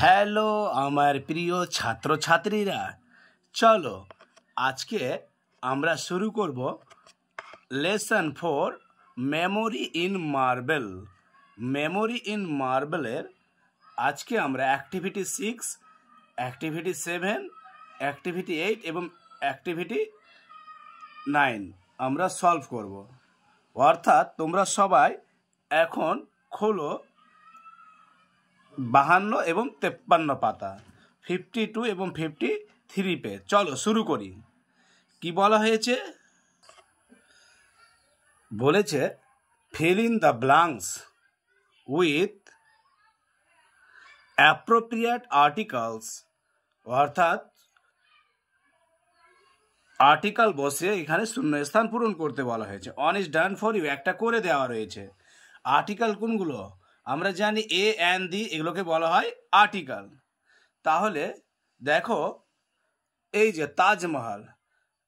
Hello আমার প্রিয় ছাত্রছাত্রীরা চলো আজকে আমরা শুরু করব lesson four memory in marble memory in মার্বেলের আজকে আমরা activity six activity seven activity eight এবং অ্যাক্টিভিটি নাইন আমরা সলভ করব অর্থাৎ তোমরা সবাই এখন খোলো বাহান্ন এবং তেপ্পান্ন পাতা ফিফটি টু এবং ফিফটি থ্রি পে চলো শুরু করি কি বলা হয়েছে বলেছে fill in the blanks with appropriate articles অর্থাৎ আর্টিকল বসে এখানে শূন্যস্থান পূরণ করতে বলা হয়েছে one is done for you একটা করে দেওয়া রয়েছে আর্টিকল কোনগুলো আমরা জানি এ অ্যান দি এগুলোকে বলা হয় আর্টিকাল তাহলে দেখো এই যে তাজমহল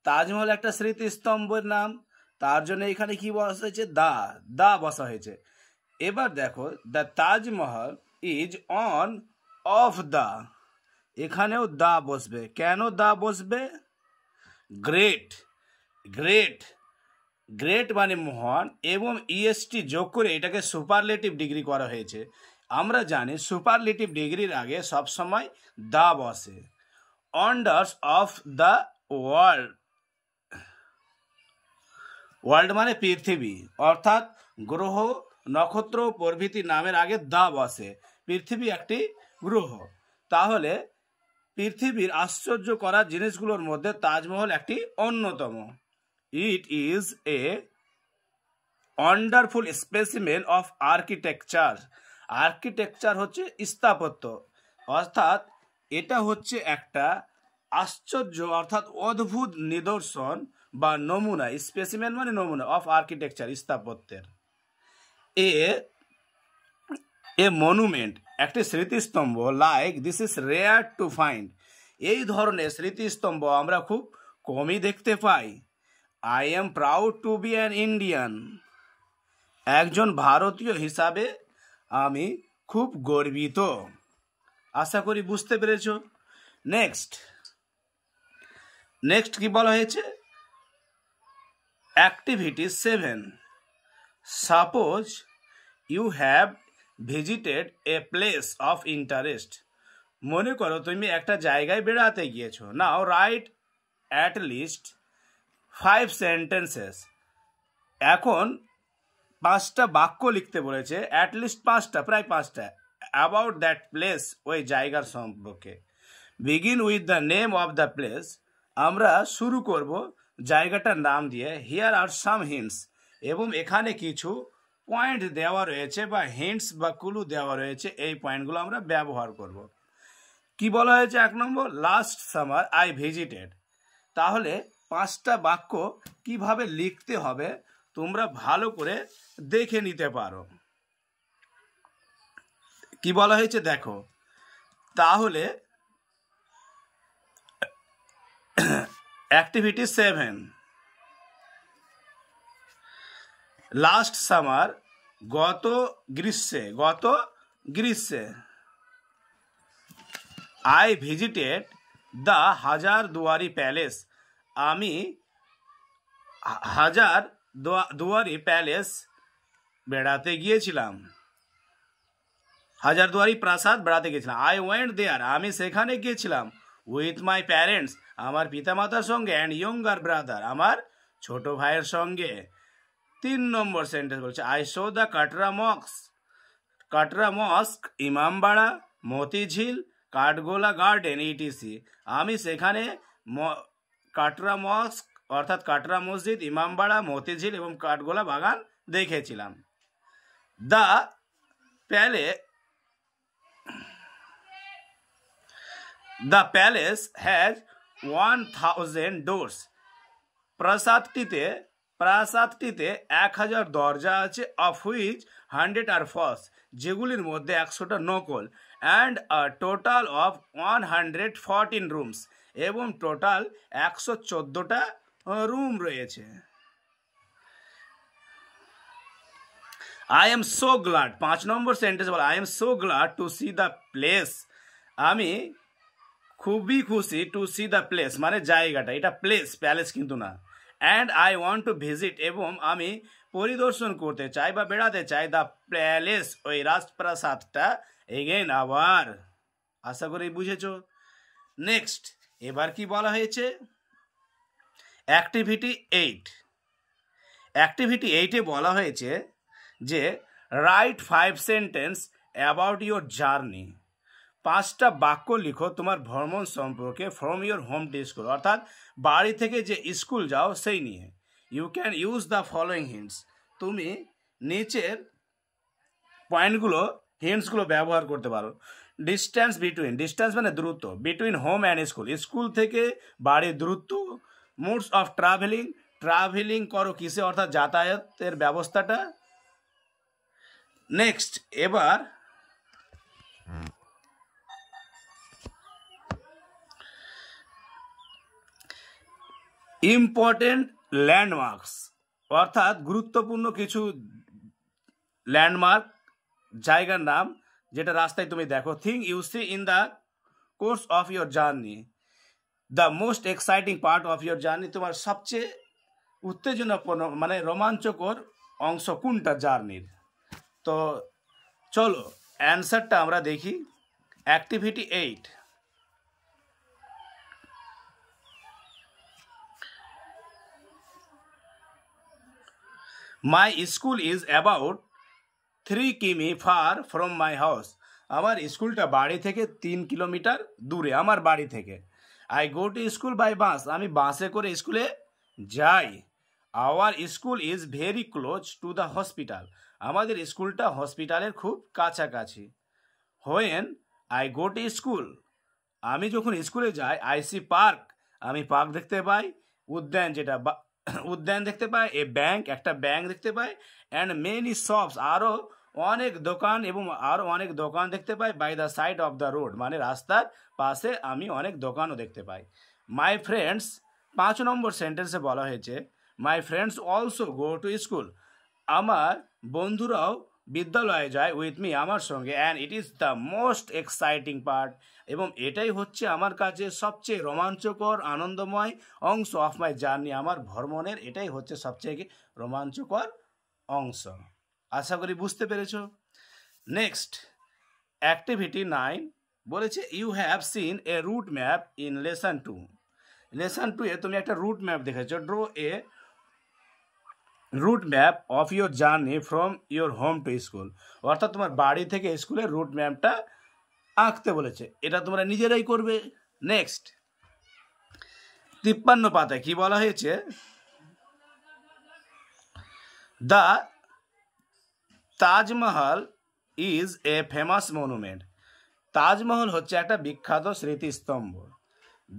তাজমহল একটা স্মৃতিস্তম্ভের নাম তার জন্য এখানে কি বসা হয়েছে দা দা বসা হয়েছে এবার দেখো the Taj Mahal is one of the এখানেও দা বসবে কেন দা বসবে গ্রেট গ্রেট গ্রেট মানে মহান এবং ইএসটি e যোগ করে এটাকে সুপারলেটিভ ডিগ্রি করা হয়েছে আমরা জানি সুপারলেটিভ ডিগ্রির আগে সবসময় দা বসে wonders of the world world মানে পৃথিবী অর্থাৎ গ্রহ নক্ষত্র প্রভৃতি নামের আগে দা বসে পৃথিবী একটি গ্রহ তাহলে পৃথিবীর আশ্চর্য করা জিনিসগুলোর মধ্যে তাজমহল একটি অন্যতম It is a wonderful specimen of architecture. Architecture হচ্ছে স্থাপত্য অর্থাৎ এটা হচ্ছে একটা আশ্চর্য অর্থাৎ অদ্ভুত নিদর্শন বা নমুনা স্পেসিমেন মানে নমুনা অফ আর্কিটেকচার স্থাপত্যের এ এ মনুমেন্ট একটি স্মৃতিস্তম্ভ like this is rare to find এই ধরনের স্মৃতিস্তম্ভ আমরা খুব কমই দেখতে পাই I am proud to be an Indian একজন ভারতীয় হিসাবে আমি খুব গর্বিত আশা করি বুঝতে পেরেছ নেক্সট নেক্সট কি বলা হয়েছে activity seven suppose you have visited a place of interest মনে করো তুমি একটা জায়গায় বেড়াতে গিয়েছো now write at least five sentences এখন পাঁচটা বাক্য লিখতে বলেছে অ্যাটলিস্ট পাঁচটা প্রায় পাঁচটা অ্যাবাউট দ্যাট প্লেস ওই জায়গার সম্পর্কে begin with the name of the place আমরা শুরু করব জায়গাটার নাম দিয়ে হিয়ার আর সাম হিন্টস এবং এখানে কিছু পয়েন্ট দেওয়া রয়েছে বা হিন্টস বা কুলু দেওয়া রয়েছে এই পয়েন্টগুলো আমরা ব্যবহার করব। কি বলা হয়েছে এক নম্বর লাস্ট সামার আই ভিজিটেড তাহলে পাঁচটা বাক্য কিভাবে লিখতে হবে তোমরা ভালো করে দেখে নিতে পারো কি বলা হয়েছে দেখো তাহলে অ্যাক্টিভিটি সেভেন লাস্ট সামার গত গ্রীষ্মে গত গ্রীষ্মে আই ভিজিটেড দ্য হাজার দুয়ারি প্যালেস আমি হাজার দুয়ারি প্যালেস বেড়াতে গিয়েছিলাম হাজারদুয়ারি প্রাসাদ বেড়াতে গিয়েছিলাম আই ওয়েন্ট দেয়ার আমি সেখানে গিয়েছিলাম উইথ মাই প্যারেন্টস আমার পিতামাতার সঙ্গে অ্যান্ড ইয়ঙ্গার ব্রাদার আমার ছোট ভাইয়ের সঙ্গে তিন নম্বর সেন্টেন্স বলছে আই শো দ্য কাটরা মক্স Katra mosque Imambara Motijheel Kathgola garden etc e আমি সেখানে কাটরা মস্ক অর্থাৎ কাটরা মসজিদ ইমামবাড়া মতিঝিল এবং কাঠগোলা বাগান দেখেছিলাম দ্য প্যালে the palace has one thousand doors প্রাসাদটিতে প্রাসাদটিতে এক হাজার দরজা আছে of which hundred are false যেগুলির মধ্যে একশোটা নকল and a total of one hundred fourteen rooms এবং টোটাল একশো চোদ্দোটা রুম রয়েছে আই এম সো গ্লাড পাঁচ নম্বর সেন্টেন্স বল I am so glad to see the place আমি খুবই খুশি টু সি দ্য প্লেস মানে জায়গাটা এটা প্লেস প্যালেস কিন্তু না and I want to visit এবং আমি পরিদর্শন করতে চাই বা বেড়াতে চাই দ্য প্যালেস ওই রাজপ্রাসাদটা এগেন আবার আশা করি বুঝেছ নেক্সট এবার কি বলা হয়েছে অ্যাক্টিভিটি এইট অ্যাক্টিভিটি এইটে বলা হয়েছে যে write five sentence about your journey পাঁচটা বাক্য লিখো তোমার ভ্রমণ সম্পর্কে from your home to school অর্থাৎ বাড়ি থেকে যে স্কুল যাও সেই নিয়ে you can use the following hints তুমি নিচের পয়েন্টগুলো হিন্টসগুলো ব্যবহার করতে পারো ডিস্ট্যান্স বিটুইন ডিস্টেন্স মানে দ্রুত between home and school school থেকে বাড়ির দূরত্ব মুডস অফ ট্রাভেলিং ট্রাভেলিং করো কিসে অর্থাৎ যাতায়াতের ব্যবস্থাটা নেক্সট এবার ইম্পর্টেন্ট ল্যান্ডমার্কস অর্থাৎ গুরুত্বপূর্ণ কিছু ল্যান্ডমার্ক জায়গার নাম যেটা রাস্তায় তুমি দেখো thing you see in the course of your journey the most exciting part of your journey তোমার সবচেয়ে উত্তেজনাপূর্ণ মানে রোমাঞ্চকর অংশ কোনটা জার্নির তো চলো অ্যান্সারটা আমরা দেখি activity eight my school is about three km far from my house আমার স্কুলটা বাড়ি থেকে তিন কিলোমিটার দূরে আমার বাড়ি থেকে I go to school by bus আমি বাসে করে স্কুলে যাই our school is very close to the hospital আমাদের স্কুলটা হসপিটালের খুব কাছাকাছি when I go to school আমি যখন স্কুলে যাই আই সি পার্ক আমি পার্ক দেখতে পাই উদ্যান যেটা উদ্যান দেখতে পাই এ ব্যাংক একটা ব্যাংক দেখতে পাই অ্যান্ড মেনি শপস আরও অনেক দোকান এবং আরও অনেক দোকান দেখতে পাই by the side of the road মানে রাস্তার পাশে আমি অনেক দোকানও দেখতে পাই মাই ফ্রেন্ডস পাঁচ নম্বর সেন্টেন্সে বলা হয়েছে my friends also go to school আমার বন্ধুরাও বিদ্যালয়ে যায় উইথ মি আমার সঙ্গে and it is the most exciting part এবং এটাই হচ্ছে আমার কাছে সবচেয়ে রোমাঞ্চকর আনন্দময় অংশ অফ মাই জার্নি আমার ভ্রমণের এটাই হচ্ছে সবচেয়ে রোমাঞ্চকর অংশ আশা করি বুঝতে পেরেছ নেক্সট অ্যাক্টিভিটি নাইন বলেছে you have seen a route map in lesson two lesson two a তুমি একটা রুট ম্যাপ দেখেছো draw a route map of your journey from your home to school অর্থাৎ তোমার বাড়ি থেকে স্কুলের রুট ম্যাপটা আঁকতে বলেছে এটা তোমরা নিজেরাই করবে নেক্সট তিপ্পান্ন পাতায় কি বলা হয়েছে the Taj Mahal is a famous monument Taj Mahal হচ্ছে একটা বিখ্যাত স্মৃতিস্তম্ভ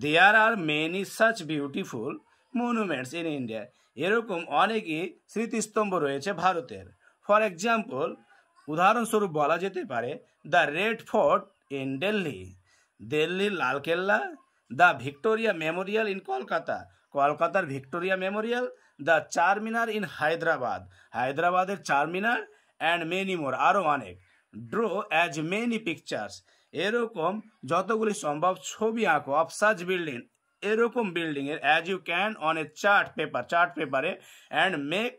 there are many such beautiful monuments in India এরকম অনেকই স্মৃতিস্তম্ভ রয়েছে ভারতের ফর এক্সাম্পল উদাহরণস্বরূপ বলা যেতে পারে the Red Fort in Delhi দিল্লির Lal Qila the Victoria Memorial in Kolkata কলকাতার Victoria Memorial the Charminar in Hyderabad হায়দ্রাবাদের চারমিনার অ্যান্ড মেনি মোর আরও অনেক ড্র অ্যাজ মেনি পিকচার্স এরকম যতগুলি সম্ভব ছবি আঁকো অফ সাচ বিল্ডিং এরকম বিল্ডিংয়ের as you can on a chart paper chart পেপারে অ্যান্ড মেক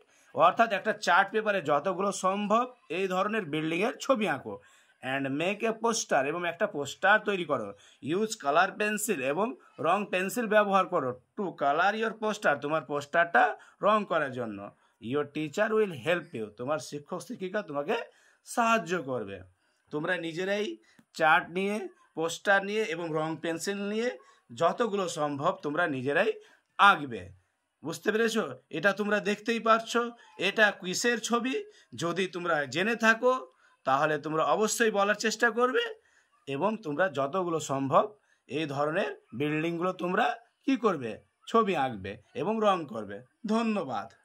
অর্থাৎ একটা চার্ট পেপারে যতগুলো সম্ভব এই ধরনের বিল্ডিংয়ের ছবি আঁকো অ্যান্ড মেক এ পোস্টার এবং একটা পোস্টার তৈরি করো ইউজ কালার পেন্সিল এবং রং পেন্সিল ব্যবহার করো টু কালার ইউর পোস্টার তোমার পোস্টারটা রং করার জন্য your teacher will help you তোমার শিক্ষক শিক্ষিকা তোমাকে সাহায্য করবে তোমরা নিজেরাই চার্ট নিয়ে পোস্টার নিয়ে এবং রং পেন্সিল নিয়ে যতগুলো সম্ভব তোমরা নিজেরাই আঁকবে বুঝতে পেরেছ এটা তোমরা দেখতেই পারছ এটা কুইসের ছবি যদি তোমরা জেনে থাকো তাহলে তোমরা অবশ্যই বলার চেষ্টা করবে এবং তোমরা যতগুলো সম্ভব এই ধরনের বিল্ডিংগুলো তোমরা কি করবে ছবি আঁকবে এবং রং করবে ধন্যবাদ